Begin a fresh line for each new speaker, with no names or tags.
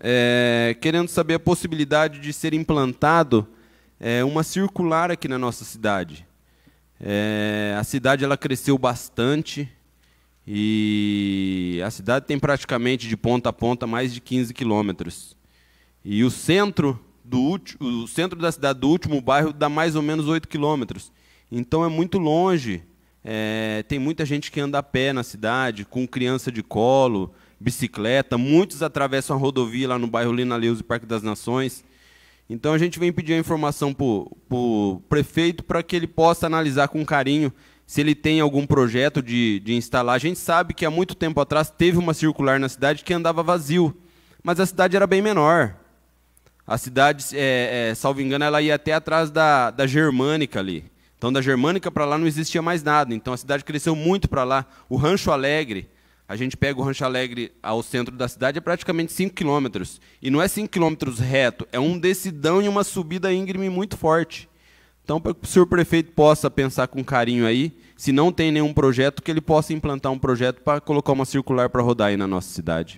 é, querendo saber a possibilidade de ser implantado é, uma circular aqui na nossa cidade. É, a cidade ela cresceu bastante e a cidade tem praticamente de ponta a ponta mais de 15 quilômetros. E o centro do o centro da cidade do último bairro dá mais ou menos 8 quilômetros. Então é muito longe. É, tem muita gente que anda a pé na cidade, com criança de colo bicicleta, muitos atravessam a rodovia lá no bairro Lina Leuze, Parque das Nações. Então a gente vem pedir a informação para o prefeito para que ele possa analisar com carinho se ele tem algum projeto de, de instalar. A gente sabe que há muito tempo atrás teve uma circular na cidade que andava vazio, mas a cidade era bem menor. A cidade, é, é, salvo engano, ela ia até atrás da, da Germânica ali. Então, da Germânica para lá não existia mais nada. Então, a cidade cresceu muito para lá. O Rancho Alegre, a gente pega o Rancho Alegre ao centro da cidade, é praticamente 5 quilômetros. E não é 5 quilômetros reto, é um decidão e uma subida íngreme muito forte. Então, para que o senhor prefeito possa pensar com carinho aí, se não tem nenhum projeto, que ele possa implantar um projeto para colocar uma circular para rodar aí na nossa cidade.